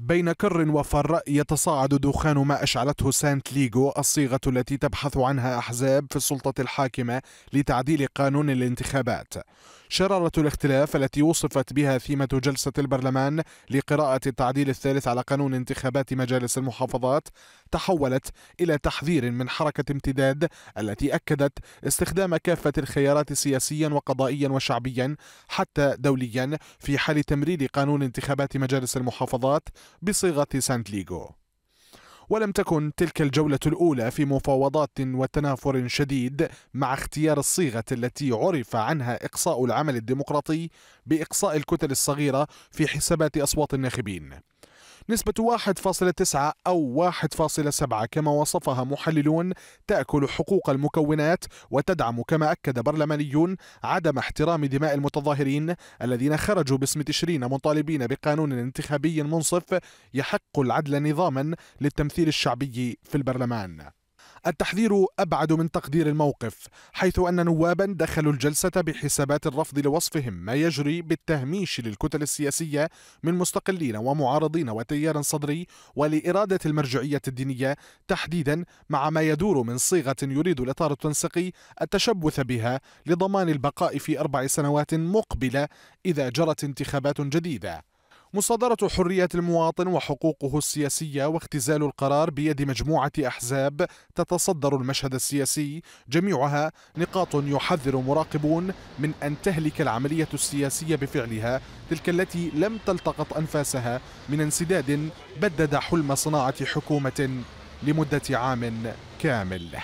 بين كر وفر يتصاعد دخان ما أشعلته سانت ليغو الصيغة التي تبحث عنها أحزاب في السلطة الحاكمة لتعديل قانون الانتخابات شرارة الاختلاف التي وصفت بها ثيمة جلسة البرلمان لقراءة التعديل الثالث على قانون انتخابات مجالس المحافظات تحولت إلى تحذير من حركة امتداد التي أكدت استخدام كافة الخيارات سياسيا وقضائيا وشعبيا حتى دوليا في حال تمرير قانون انتخابات مجالس المحافظات بصيغة سانت ليغو ولم تكن تلك الجولة الأولى في مفاوضات وتنافر شديد مع اختيار الصيغة التي عرف عنها إقصاء العمل الديمقراطي بإقصاء الكتل الصغيرة في حسابات أصوات الناخبين نسبة 1.9 أو 1.7 كما وصفها محللون تأكل حقوق المكونات وتدعم كما أكد برلمانيون عدم احترام دماء المتظاهرين الذين خرجوا باسم تشرين مطالبين بقانون انتخابي منصف يحق العدل نظاما للتمثيل الشعبي في البرلمان التحذير أبعد من تقدير الموقف حيث أن نوابا دخلوا الجلسة بحسابات الرفض لوصفهم ما يجري بالتهميش للكتل السياسية من مستقلين ومعارضين وتيار صدري ولإرادة المرجعية الدينية تحديدا مع ما يدور من صيغة يريد الإطار التنسيقي التشبث بها لضمان البقاء في أربع سنوات مقبلة إذا جرت انتخابات جديدة مصادرة حريات المواطن وحقوقه السياسية واختزال القرار بيد مجموعة أحزاب تتصدر المشهد السياسي جميعها نقاط يحذر مراقبون من أن تهلك العملية السياسية بفعلها تلك التي لم تلتقط أنفاسها من انسداد بدد حلم صناعة حكومة لمدة عام كامل